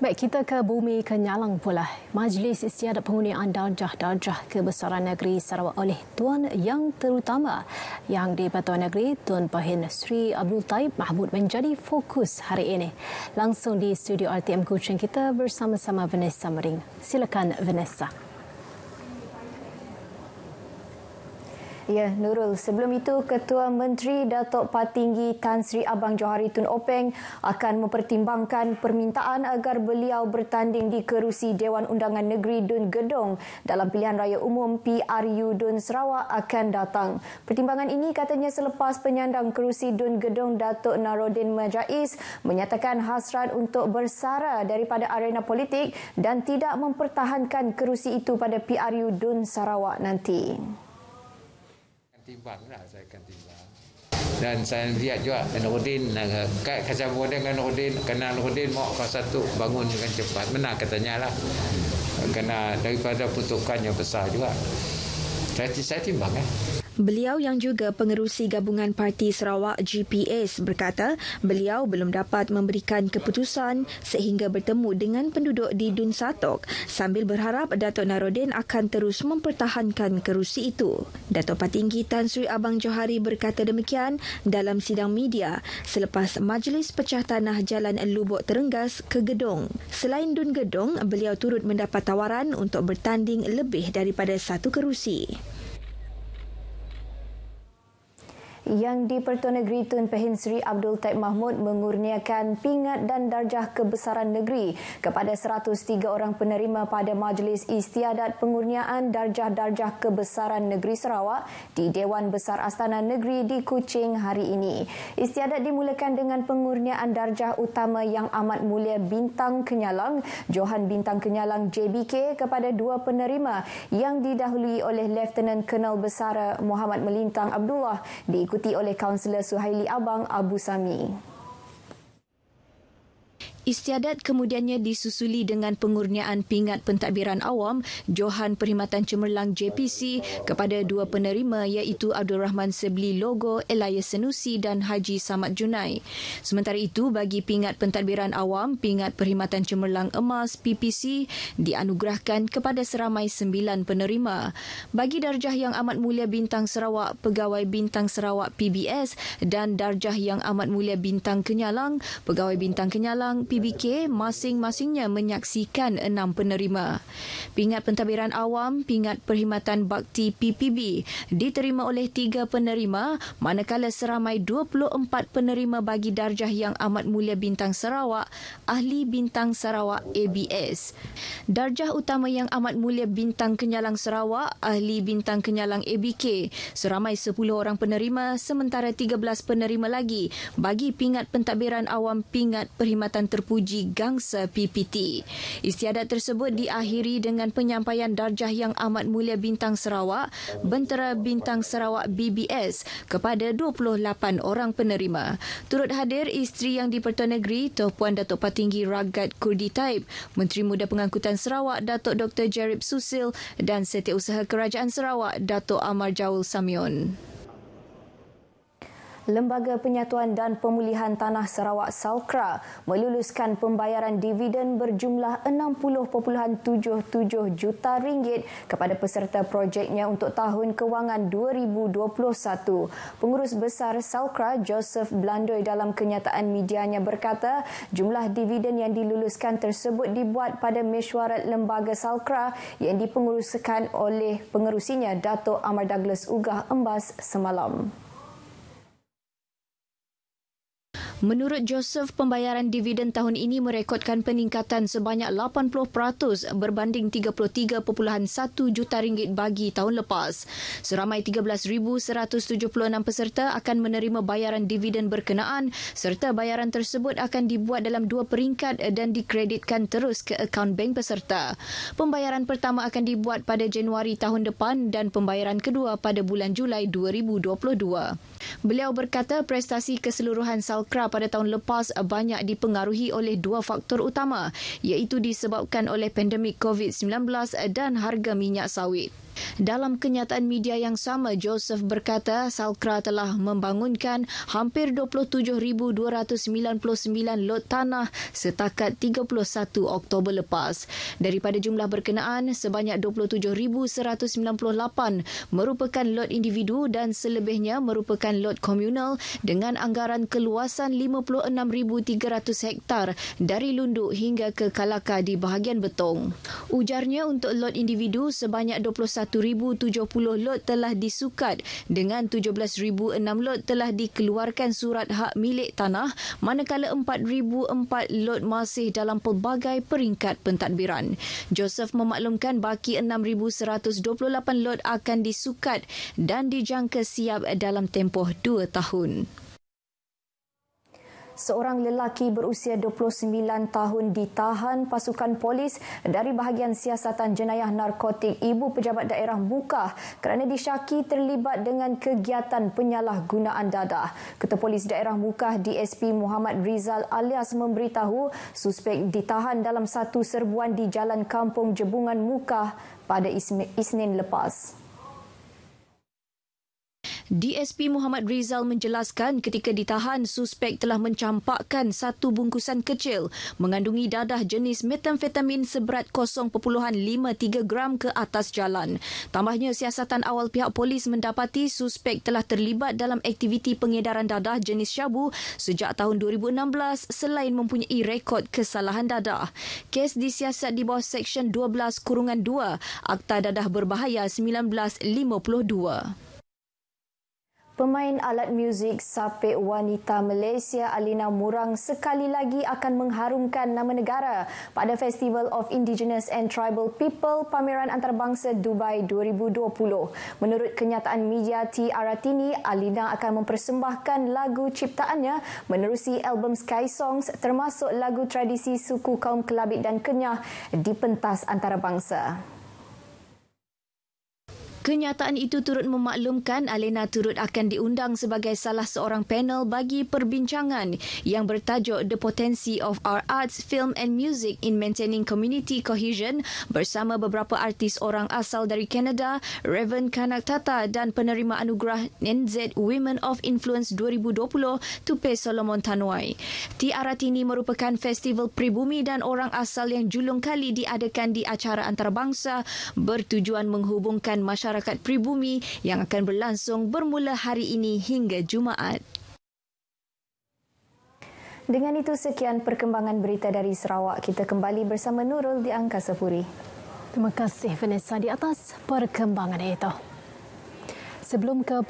Baik, kita ke bumi Kenyalang pula. Majlis Istiadat Penghuniaan Darjah-Darjah Kebesaran Negeri Sarawak oleh Tuan Yang Terutama Yang di-Pertuan Negeri Tuan Pahin Sri Abdul Taib Mahmud menjadi fokus hari ini. Langsung di studio RTM Kuching kita bersama-sama Vanessa Mering. Silakan Vanessa. Ya, Nurul. Sebelum itu, Ketua Menteri Datuk Patinggi Tan Sri Abang Johari Tun Openg akan mempertimbangkan permintaan agar beliau bertanding di kerusi Dewan Undangan Negeri Dun Gedong dalam pilihan raya umum PRU Dun Sarawak akan datang. Pertimbangan ini katanya selepas penyandang kerusi Dun Gedong Datuk Narodin Majais menyatakan hasrat untuk bersara daripada arena politik dan tidak mempertahankan kerusi itu pada PRU Dun Sarawak nanti timbang lah saya akan timbang dan saya lihat juga dan Nurudin kat Kasab Nurudin dengan Nurudin kena Nurudin mak kelas satu bangun dengan cepat menang katanya lah kena daripada putukan besar juga saya, saya timbang eh. Beliau yang juga pengerusi gabungan parti Sarawak GPS berkata beliau belum dapat memberikan keputusan sehingga bertemu dengan penduduk di Dun Satok sambil berharap Datuk Narodin akan terus mempertahankan kerusi itu. Datuk Patinggi Tan Sri Abang Johari berkata demikian dalam sidang media selepas Majlis Pecah Tanah Jalan Lubuk Terenggas ke Gedong. Selain Dun Gedong, beliau turut mendapat tawaran untuk bertanding lebih daripada satu kerusi. yang di Pertuan Negeri Tun Pehin Sri Abdul Taib Mahmud mengurniakan pingat dan darjah kebesaran negeri kepada 103 orang penerima pada Majlis Istiadat Pengurniaan Darjah-Darjah Kebesaran Negeri Sarawak di Dewan Besar Astana Negeri di Kuching hari ini. Istiadat dimulakan dengan pengurniaan darjah utama yang amat mulia Bintang Kenyalang, Johan Bintang Kenyalang JBK kepada dua penerima yang didahului oleh Lieutenant Kenal Besara Muhammad Melintang Abdullah diikuti diikuti oleh kaunselor Suhaili Abang Abu Sami. Istiadat kemudiannya disusuli dengan pengurniaan pingat pentadbiran awam Johan Perkhidmatan Cemerlang JPC kepada dua penerima iaitu Abdul Rahman Sebli Logo, Elias Senusi dan Haji Samad Junai. Sementara itu, bagi pingat pentadbiran awam, pingat Perkhidmatan Cemerlang Emas PPC dianugerahkan kepada seramai sembilan penerima. Bagi darjah yang amat mulia Bintang Sarawak, Pegawai Bintang Sarawak PBS dan darjah yang amat mulia Bintang Kenyalang, Pegawai Bintang Kenyalang PBK masing-masingnya menyaksikan enam penerima. Pingat pentadbiran awam, pingat perkhidmatan bakti PPB diterima oleh tiga penerima manakala seramai 24 penerima bagi darjah yang amat mulia bintang Sarawak, ahli bintang Sarawak ABS. Darjah utama yang amat mulia bintang Kenyalang Sarawak, ahli bintang Kenyalang ABK, seramai 10 orang penerima sementara 13 penerima lagi bagi pingat pentadbiran awam pingat perkhidmatan ter- terpuji gangsa PPT. Istiadat tersebut diakhiri dengan penyampaian darjah yang amat mulia Bintang Sarawak, Bentera Bintang Sarawak BBS kepada 28 orang penerima. Turut hadir isteri yang di Pertuan Negeri, Toh Puan Datuk Patinggi Ragat Kurdi Taib, Menteri Muda Pengangkutan Sarawak Datuk Dr. Jerib Susil dan Setiausaha Kerajaan Sarawak Datuk Amar Jaul Samion. Lembaga Penyatuan dan Pemulihan Tanah Sarawak Salkra meluluskan pembayaran dividen berjumlah 60.77 juta ringgit kepada peserta projeknya untuk tahun kewangan 2021. Pengurus Besar Salkra Joseph Blandoi dalam kenyataan medianya berkata, jumlah dividen yang diluluskan tersebut dibuat pada mesyuarat Lembaga Salkra yang dipenguruskan oleh pengerusinya Dato' Amar Douglas Ugah Embas semalam. Menurut Joseph, pembayaran dividen tahun ini merekodkan peningkatan sebanyak 80% berbanding 33.1 juta ringgit bagi tahun lepas. Seramai 13,176 peserta akan menerima bayaran dividen berkenaan serta bayaran tersebut akan dibuat dalam dua peringkat dan dikreditkan terus ke akaun bank peserta. Pembayaran pertama akan dibuat pada Januari tahun depan dan pembayaran kedua pada bulan Julai 2022. Beliau berkata prestasi keseluruhan Salkrab pada tahun lepas banyak dipengaruhi oleh dua faktor utama iaitu disebabkan oleh pandemik COVID-19 dan harga minyak sawit. Dalam kenyataan media yang sama, Joseph berkata Salkra telah membangunkan hampir 27,299 lot tanah setakat 31 Oktober lepas. Daripada jumlah berkenaan, sebanyak 27,198 merupakan lot individu dan selebihnya merupakan lot komunal dengan anggaran keluasan 56,300 hektar dari Lunduk hingga ke Kalaka di bahagian Betong. Ujarnya untuk lot individu sebanyak 1,070 lot telah disukat dengan 17,006 lot telah dikeluarkan surat hak milik tanah manakala 4,004 lot masih dalam pelbagai peringkat pentadbiran. Joseph memaklumkan baki 6,128 lot akan disukat dan dijangka siap dalam tempoh dua tahun seorang lelaki berusia 29 tahun ditahan pasukan polis dari bahagian siasatan jenayah narkotik ibu pejabat daerah Mukah kerana disyaki terlibat dengan kegiatan penyalahgunaan dadah. Ketua Polis Daerah Mukah DSP Muhammad Rizal alias memberitahu suspek ditahan dalam satu serbuan di Jalan Kampung Jebungan Mukah pada Isnin lepas. DSP Muhammad Rizal menjelaskan ketika ditahan suspek telah mencampakkan satu bungkusan kecil mengandungi dadah jenis metamfetamin seberat 0.53 gram ke atas jalan. Tambahnya siasatan awal pihak polis mendapati suspek telah terlibat dalam aktiviti pengedaran dadah jenis syabu sejak tahun 2016 selain mempunyai rekod kesalahan dadah. Kes disiasat di bawah Seksyen 12 Kurungan 2 Akta Dadah Berbahaya 1952. Pemain alat muzik sapek wanita Malaysia Alina Murang sekali lagi akan mengharumkan nama negara pada Festival of Indigenous and Tribal People Pameran Antarabangsa Dubai 2020. Menurut kenyataan media T. Aratini, Alina akan mempersembahkan lagu ciptaannya menerusi album Sky Songs termasuk lagu tradisi suku kaum Kelabit dan Kenyah di pentas antarabangsa. Kenyataan itu turut memaklumkan Alena turut akan diundang sebagai salah seorang panel bagi perbincangan yang bertajuk The Potency of Our Arts, Film and Music in Maintaining Community Cohesion bersama beberapa artis orang asal dari Canada, Raven Kanak Tata dan penerima anugerah NZ Women of Influence 2020 Tupe Solomon Tanwai. Tiara Tini merupakan festival pribumi dan orang asal yang julung kali diadakan di acara antarabangsa bertujuan menghubungkan masyarakat masyarakat pribumi yang akan berlangsung bermula hari ini hingga Jumaat. Dengan itu sekian perkembangan berita dari Sarawak. Kita kembali bersama Nurul di Angkasa Puri. Terima kasih Vanessa di atas perkembangan itu. Sebelum ke